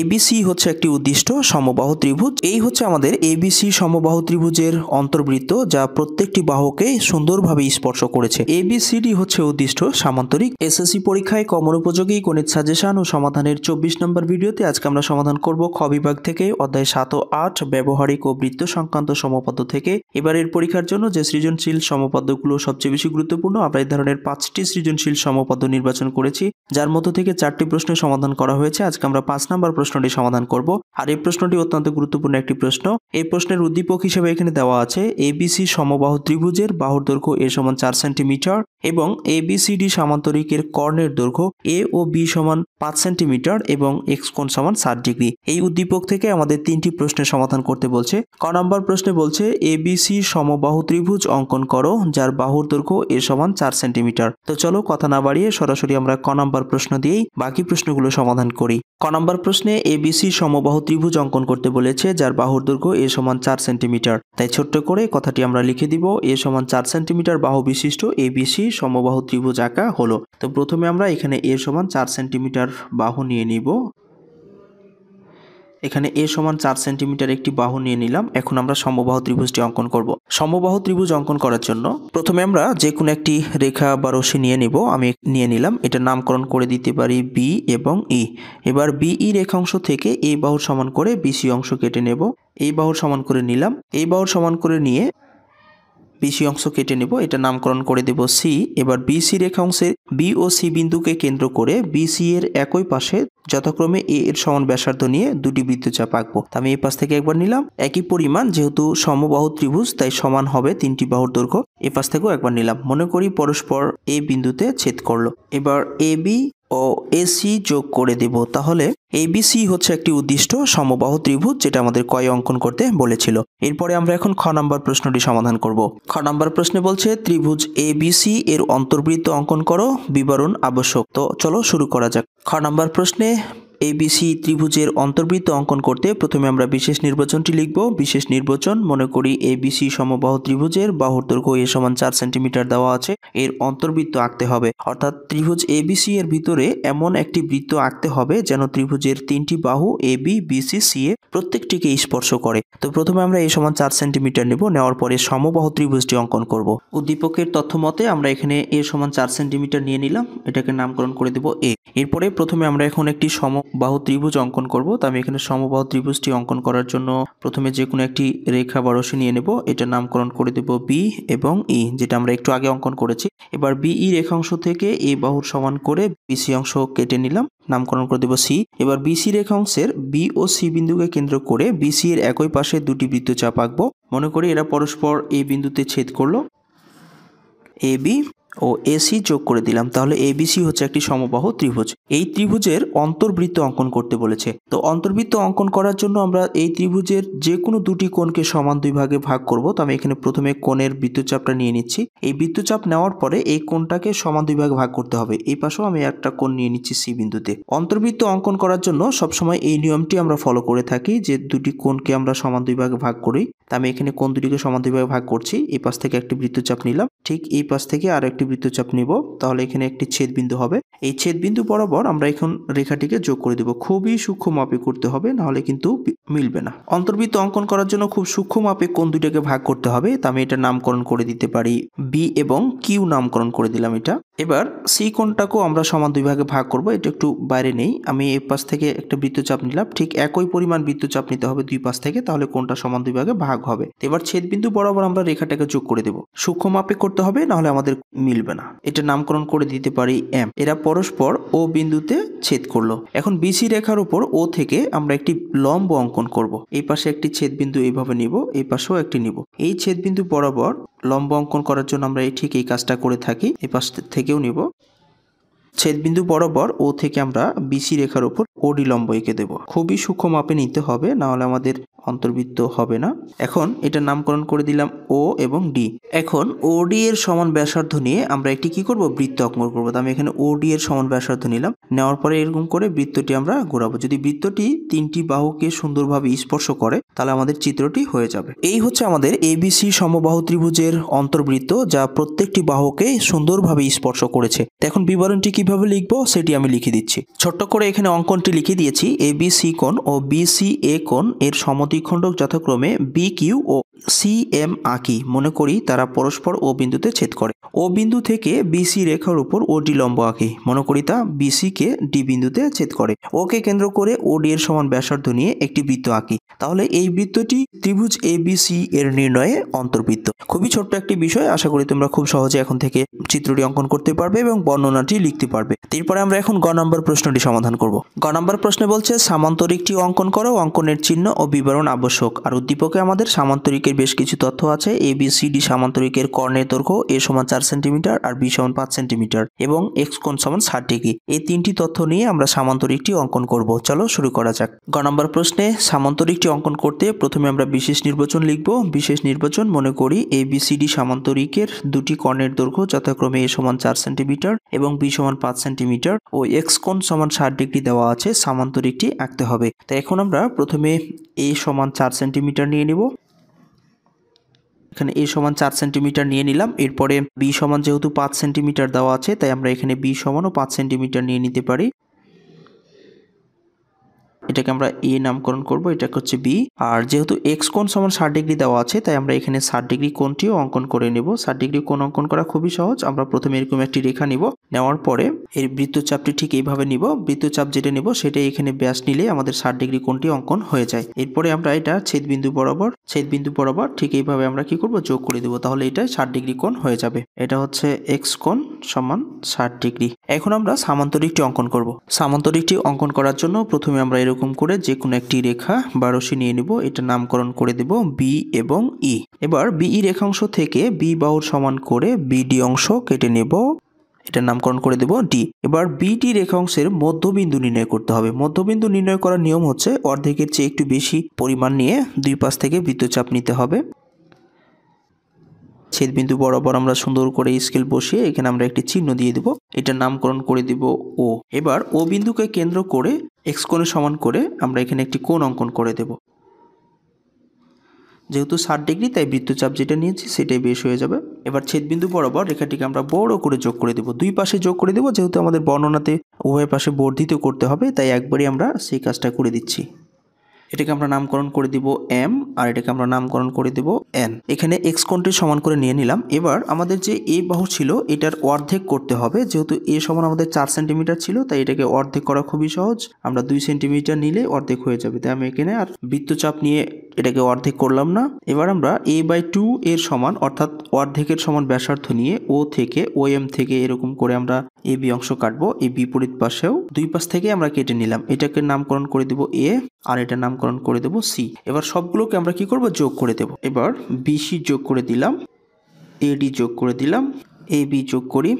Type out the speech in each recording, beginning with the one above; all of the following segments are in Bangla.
এবিসি হচ্ছে একটি উদ্দিষ্ট সমবাহু ত্রিভুজ এই হচ্ছে আমাদের এবিসি সমবাহু ত্রিভুজের অন্তর্বৃত্ত যা প্রত্যেকটি বাহুকে সুন্দরভাবে স্পর্শ করেছে এবিসিডি হচ্ছে উদ্দিষ্ট সামান্তরিক এসএসসি পরীক্ষায় কমন উপযোগী গণিত সাজেশন ও সমাধানের চব্বিশ নম্বর ভিডিওতে আজকে আমরা সমাধান করব খ বিভাগ থেকে অধ্যায় সাত ও আট ব্যবহারিক ও বৃত্ত সংক্রান্ত সমপাদ্য থেকে এবারের পরীক্ষার জন্য যে সৃজনশীল সমপাদ্যগুলো সবচেয়ে বেশি গুরুত্বপূর্ণ আমরা এই ধরনের পাঁচটি সৃজনশীল সমপদ্য নির্বাচন করেছি যার মধ্য থেকে চারটি প্রশ্নের সমাধান করা হয়েছে আজকে আমরা পাঁচ নম্বর প্রশ্নটি সমাধান করব আর এই প্রশ্নটি অত্যন্ত গুরুত্বপূর্ণ একটি প্রশ্ন এই প্রশ্নের উদ্দীপক হিসেবে এখানে দেওয়া আছে এবিসি সমবাহু ত্রিভুজের বাহুর দৈর্ঘ্য এ সমান চার সেন্টিমিটার এবং এ বি সি ডি সামান্তরিকের কর্ণের দৈর্ঘ্য এ ও বি সমান পাঁচ সেন্টিমিটার এবং এক্স কোণ সমান ষাট ডিগ্রি এই উদ্দীপক থেকে আমাদের তিনটি প্রশ্নের সমাধান করতে বলছে ক নম্বর প্রশ্নে বলছে এ বি সি সমবাহু ত্রিভুজ অঙ্কন করো যার বাহুর দৈর্ঘ্য এ সমান চার সেন্টিমিটার তো চলো কথা না বাড়িয়ে সরাসরি আমরা ক নম্বর প্রশ্ন দিয়েই বাকি প্রশ্নগুলো সমাধান করি ক নম্বর প্রশ্নে এবিসি সমবাহু ত্রিভুজ অঙ্কন করতে বলেছে যার বাহুর দৈর্ঘ্য এ সমান চার সেন্টিমিটার তাই ছোট্ট করে কথাটি আমরা লিখে দিব এ সমান চার সেন্টিমিটার বাহু বিশিষ্ট এবিসি সমবাহু ত্রিভুজ আঁকা হলো তো প্রথমে আমরা এখানে এ সমান চার সেন্টিমিটার বাহু নিয়ে নিব এখানে এ সমান চার সেন্টিমিটার একটি বাহু নিয়ে নিলাম এখন আমরা সমবাহু ত্রিভুজটি অঙ্কন করব সমবাহু ত্রিভুজ অঙ্কন করার জন্য প্রথমে আমরা যে কোনো একটি রেখা বা রশি নিয়ে নিব আমি নিয়ে নিলাম এটা নামকরণ করে দিতে পারি বি এবং ই e। এবার বি ই e রেখাংশ থেকে এই বাহুর সমান করে বিসি অংশ কেটে নেব এই বাহুর সমান করে নিলাম এই বাহুর সমান করে নিয়ে বিসি অংশ কেটে নেব এটা নামকরণ করে দেব সি এবার বিসি রেখা অংশের বি ও সি বিন্দুকে কেন্দ্র করে বিসি এর একই পাশে যথাক্রমে এ এর সমান ব্যাসার্ধ নিয়ে দুটি বৃত্তচাপ আঁকবো আমি এই পাশ থেকে একবার নিলাম একই পরিমাণ যেহেতু সমবাহু ত্রিভুজ তাই সমান হবে তিনটি বাহুর দৈর্ঘ্য এ পাশ থেকেও একবার নিলাম মনে করি পরস্পর এ বিন্দুতে ছেদ করলো এবার এ বি ও এসি যোগ করে দেব তাহলে এবিসি হচ্ছে একটি উদ্দিষ্ট সমবাহু ত্রিভুজ যেটা আমাদের কয় অঙ্কন করতে বলেছিল এরপরে আমরা এখন খ নম্বর প্রশ্নটি সমাধান করব খ নম্বর প্রশ্নে বলছে ত্রিভুজ এবিসি এর অন্তর্বৃত্ত অঙ্কন করো বিবরণ আবশ্যক তো চলো শুরু করা যাক খ নম্বর প্রশ্নে এবিসি ত্রিভুজের অন্তর্বৃত্ত অঙ্কন করতে প্রথমে আমরা বিশেষ নির্বাচনটি লিখব বিশেষ নির্বাচন মনে করি এবিসি সমবাহ ত্রিভুজের বাহুর দৈর্ঘ্য এ সমান চার সেন্টিমিটার দেওয়া আছে এর অন্তর্বৃত্ত আঁকতে হবে অর্থাৎ ত্রিভুজ এবিসি এর ভিতরে এমন একটি বৃত্ত আঁকতে হবে যেন ত্রিভুজের তিনটি বাহু A B BC C A প্রত্যেকটিকে স্পর্শ করে তো প্রথমে আমরা এ সমান চার সেন্টিমিটার নেব নেওয়ার পরে সমবাহ ত্রিভুজটি অঙ্কন করব উদ্দীপকের তথ্য মতে আমরা এখানে এ সমান চার সেন্টিমিটার নিয়ে নিলাম এটাকে নামকরণ করে দেব এ এরপরে প্রথমে আমরা এখন একটি সম বাহু ত্রিভুজ অঙ্কন করব তা আমি এখানে সমবাহু ত্রিভুজটি অঙ্কন করার জন্য প্রথমে যে কোনো একটি রেখা বা রশি নিয়ে নেব এটা নামকরণ করে দেব বি এবং ই e, যেটা আমরা একটু আগে অঙ্কন করেছি এবার বিই অংশ e থেকে এ বাহুর সমান করে বিসি অংশ কেটে নিলাম নামকরণ করে দেব সি এবার বিসি অংশের বি ও সি বিন্দুকে কেন্দ্র করে বি সি এর একই পাশে দুটি বৃত্তচাপ আঁকবো মনে করি এরা পরস্পর এ বিন্দুতে ছেদ করলো এ বি ও এসি যোগ করে দিলাম তাহলে এবিসি হচ্ছে একটি সমবাহ ত্রিভুজ এই ত্রিভুজের অন্তর্বৃত্ত অঙ্কন করতে বলেছে তো অন্তর্বৃত্ত অঙ্কন করার জন্য আমরা এই ত্রিভুজের যে কোনো দুটি কোণকে সমান দুই ভাগে ভাগ করব তো আমি এখানে প্রথমে কোণের বিদ্যুৎচাপটা নিয়ে নিচ্ছি এই বিদ্যুৎচাপ নেওয়ার পরে এই কোণটাকে সমান দুই ভাগে ভাগ করতে হবে এই পাশেও আমি একটা কোণ নিয়ে নিচ্ছি সি বিন্দুতে অন্তর্বৃত্ত অঙ্কন করার জন্য সবসময় এই নিয়মটি আমরা ফলো করে থাকি যে দুটি কোণকে আমরা সমান দুই ভাগে ভাগ করি তা আমি এখানে কোণ দুটিকে সমান দুই ভাগে ভাগ করছি এই পাশ থেকে একটি বৃত্তচাপ নিলাম ঠিক এই পাশ থেকে আর একটি একটি বৃত্তচাপ নিব তাহলে এখানে একটি ছেদবিন্দু হবে এই ছেদবিন্দু বরাবর আমরা এখন রেখাটিকে যোগ করে দেব খুবই সূক্ষ্ম মাপে করতে হবে নাহলে কিন্তু মিলবে না অন্তর্বৃত্ত অঙ্কন করার জন্য খুব সূক্ষ্ম মাপে কোন দুইটাকে ভাগ করতে হবে তা আমি এটা নামকরণ করে দিতে পারি বি এবং কিউ নামকরণ করে দিলাম এটা এবার সি কোনটাকেও আমরা সমান দুই ভাগে ভাগ করব এটা একটু বাইরে নেই আমি এ পাশ থেকে একটা বৃত্তচাপ নিলাম ঠিক একই পরিমাণ বৃত্তচাপ নিতে হবে দুই পাশ থেকে তাহলে কোনটা সমান দুই ভাগে ভাগ হবে এবার ছেদবিন্দু বরাবর আমরা রেখাটাকে যোগ করে দেব সূক্ষ্ম মাপে করতে হবে নাহলে আমাদের মিল মিলবে না এটা নামকরণ করে দিতে পারি এম এরা পরস্পর ও বিন্দুতে ছেদ করলো এখন বিসি রেখার উপর ও থেকে আমরা একটি লম্ব অঙ্কন করব। এই পাশে একটি ছেদ বিন্দু এইভাবে নিব এই পাশেও একটি নিব এই ছেদ বিন্দু বরাবর লম্ব অঙ্কন করার জন্য আমরা ঠিক এই কাজটা করে থাকি এই পাশ থেকেও নিব ছেদবিন্দু বরাবর ও থেকে আমরা বিসি রেখার উপর ওডি লম্ব এঁকে দেব খুবই সূক্ষ্ম মাপে নিতে হবে নাহলে আমাদের অন্তর্বৃত্ত হবে না এখন এটা নামকরণ করে দিলাম ও এবং ডি এখন ওডি এর সমান ব্যাসার্ধ নিয়ে আমরা একটি কি করব বৃত্ত অঙ্কন করবো আমি এখানে ওডি এর সমান ব্যাসার্ধ নিলাম নেওয়ার পরে এরকম করে বৃত্তটি আমরা ঘোরাবো যদি বৃত্তটি তিনটি বাহুকে সুন্দরভাবে স্পর্শ করে তাহলে আমাদের চিত্রটি হয়ে যাবে এই হচ্ছে আমাদের এবিসি সমবাহু ত্রিভুজের অন্তর্বৃত্ত যা প্রত্যেকটি বাহুকে সুন্দরভাবে স্পর্শ করেছে এখন বিবরণটি কি কিভাবে লিখবো সেটি আমি লিখে দিচ্ছি ছোট্ট করে এখানে অঙ্কনটি লিখে দিয়েছি এ বি সি কোণ ও বি সি এ কোণ এর সমদ্বিখণ্ডক যথাক্রমে বি কিউ ও সি এম আঁকি মনে করি তারা পরস্পর ও বিন্দুতে ছেদ করে ও বিন্দু থেকে বিসি রেখার উপর ওডি লম্ব আঁকে তা বিসিকে ডি বিন্দুতে ছেদ করে ওকে কেন্দ্র করে ওডি এর সমান ব্যাসার্ধ নিয়ে একটি বৃত্ত আঁকি তাহলে এই বৃত্তটি ত্রিভুজ এ সি এর নির্ণয়ে অন্তর্বৃত্ত খুবই ছোট্ট একটি বিষয় আশা করি তোমরা খুব সহজে এখন থেকে চিত্রটি অঙ্কন করতে পারবে এবং বর্ণনাটি লিখতে পারবে এরপরে আমরা এখন গ নম্বর প্রশ্নটি সমাধান করব গ নম্বর প্রশ্নে বলছে সামান্তরিকটি অঙ্কন করো অঙ্কনের চিহ্ন ও বিবরণ আবশ্যক আর উদ্দীপকে আমাদের সামান্তরিকের বেশ কিছু তথ্য আছে এ বি সি ডি সামান্তরিকের কর্ণের দৈর্ঘ্য এ সমান চার সেন্টিমিটার আর বি সমান পাঁচ সেন্টিমিটার এবং এক্স কোন সমান ষাট ডিগ্রি এই তিনটি তথ্য নিয়ে আমরা সামান্তরিকটি অঙ্কন করব চলো শুরু করা যাক গ নম্বর প্রশ্নে সামান্তরিকটি অঙ্কন করতে প্রথমে আমরা বিশেষ নির্বাচন লিখব বিশেষ নির্বাচন মনে করি এ বি সি ডি সামান্তরিকের দুটি কর্ণের দৈর্ঘ্য যথাক্রমে এ সমান চার সেন্টিমিটার এবং বি সমান পাঁচ সেন্টিমিটার ও এক্স কোন সমান ষাট ডিগ্রি দেওয়া আছে সামান্তরিকটি আঁকতে হবে তাই এখন আমরা প্রথমে এ সমান চার সেন্টিমিটার নিয়ে নিব এখানে এ সমান চার সেন্টিমিটার নিয়ে নিলাম এরপরে বি সমান যেহেতু পাঁচ সেন্টিমিটার দেওয়া আছে তাই আমরা এখানে বি সমানও পাঁচ সেন্টিমিটার নিয়ে নিতে পারি এটাকে আমরা এ নামকরণ করব এটাকে হচ্ছে বি আর যেহেতু এক্স কোন সমান ষাট ডিগ্রি দেওয়া আছে তাই আমরা এখানে ষাট ডিগ্রি কোনটিও অঙ্কন করে নেব ষাট ডিগ্রি কোন অঙ্কন করা খুবই সহজ আমরা প্রথমে এরকম একটি রেখা নিব নেওয়ার পরে এর বৃত্তচাপটি ঠিক এইভাবে নিব বৃত্তচাপ যেটা নিব সেটা এখানে ব্যাস নিলে আমাদের ষাট ডিগ্রি কোনটি অঙ্কন হয়ে যায় এরপরে আমরা এটা ছেদবিন্দু বরাবর ছেদ বিন্দু বরাবর ঠিক এইভাবে আমরা কি করব যোগ করে দেবো তাহলে এটা ষাট ডিগ্রি কোণ হয়ে যাবে এটা হচ্ছে এক্স কোণ সমান ষাট ডিগ্রি এখন আমরা সামান্তরিকটি অঙ্কন করব সামান্তরিকটি অঙ্কন করার জন্য প্রথমে আমরা এরকম করে যে কোনো একটি রেখা বারশি নিয়ে নিব এটা নামকরণ করে দেব বি এবং ই e। এবার বিই e রেখাংশ থেকে বি বাহুর সমান করে বিডি অংশ কেটে নেব এটার নামকরণ করে দেব ডি এবার বিটি রেখাংশের মধ্যবিন্দু নির্ণয় করতে হবে মধ্যবিন্দু নির্ণয় করার নিয়ম হচ্ছে অর্ধেকের চেয়ে একটু বেশি পরিমাণ নিয়ে দুই পাশ থেকে বিদ্যুৎচাপ নিতে হবে ছেদবিন্দু বরাবর আমরা সুন্দর করে স্কেল বসিয়ে এখানে আমরা একটি চিহ্ন দিয়ে দেব এটা নামকরণ করে দিব ও এবার ও বিন্দুকে কেন্দ্র করে এক্স কোণে সমান করে আমরা এখানে একটি কোণ অঙ্কন করে দেব যেহেতু ষাট ডিগ্রি তাই বৃত্তচাপ যেটা নিয়েছি সেটাই বেশ হয়ে যাবে এবার ছেদবিন্দু বরাবর রেখাটিকে আমরা বড় করে যোগ করে দেব দুই পাশে যোগ করে দেব যেহেতু আমাদের বর্ণনাতে উভয় পাশে বর্ধিত করতে হবে তাই একবারই আমরা সেই কাজটা করে দিচ্ছি এটাকে আমরা নামকরণ করে দিব এম আর এটাকে আমরা নামকরণ করে দিব এন এখানে এক্স কোণটি সমান করে নিয়ে নিলাম এবার আমাদের যে এ বাহু ছিল এটার অর্ধেক করতে হবে যেহেতু এ সমান আমাদের চার সেন্টিমিটার ছিল তাই এটাকে অর্ধেক করা খুবই সহজ আমরা দুই সেন্টিমিটার নিলে অর্ধেক হয়ে যাবে তাই আমি এখানে আর বৃত্তচাপ নিয়ে এটাকে অর্ধেক করলাম না এবার আমরা এ বাই টু এর সমান অর্থাৎ অর্ধেকের সমান ব্যাসার্থ নিয়ে ও থেকে ও এম থেকে এরকম করে আমরা এ বি অংশ কাটবো এই বিপরীত পাশেও দুই পাশ থেকে আমরা কেটে নিলাম এটাকে নামকরণ করে দেব এ আর এটা নামকরণ করে দেব সি এবার সবগুলোকে আমরা কি করব যোগ করে দেব এবার বিসি যোগ করে দিলাম এডি যোগ করে দিলাম এ বি যোগ করি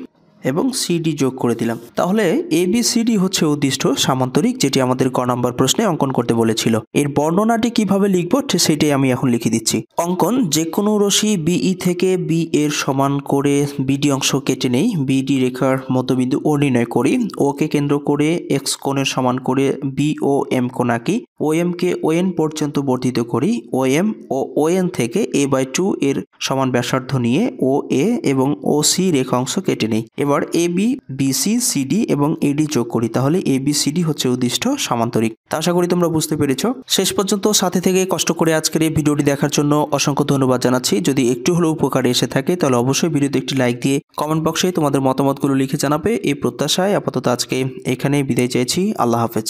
এবং সিডি যোগ করে দিলাম তাহলে এ বি ডি হচ্ছে উদ্দিষ্ট সামান্তরিক যেটি আমাদের ক নম্বর প্রশ্নে অঙ্কন করতে বলেছিল এর বর্ণনাটি কিভাবে লিখবো সেটাই আমি এখন লিখে দিচ্ছি অঙ্কন যে কোনো রশি বিই e থেকে বি এর সমান করে বিডি অংশ কেটে নেই বিডি রেখার মধ্যবিন্দু ও নির্ণয় করি ও কে কেন্দ্র করে এক্স কোণের সমান করে বি ও এম কোণ আঁকি ও এম কে ও এন পর্যন্ত বর্ধিত করি ও এম ও ও এন থেকে এ বাই টু এর সমান ব্যাসার্ধ নিয়ে ও এ এবং ও সি রেখা অংশ কেটে নেই এবার এবার এ বি সি সিডি এবং এডি যোগ করি তাহলে এ বি সিডি হচ্ছে উদ্দিষ্ট সামান্তরিক তা আশা করি তোমরা বুঝতে পেরেছ শেষ পর্যন্ত সাথে থেকে কষ্ট করে আজকের এই ভিডিওটি দেখার জন্য অসংখ্য ধন্যবাদ জানাচ্ছি যদি একটু হলেও উপকারে এসে থাকে তাহলে অবশ্যই ভিডিওতে একটি লাইক দিয়ে কমেন্ট বক্সে তোমাদের মতামতগুলো লিখে জানাবে এই প্রত্যাশায় আপাতত আজকে এখানেই বিদায় চাইছি আল্লাহ হাফেজ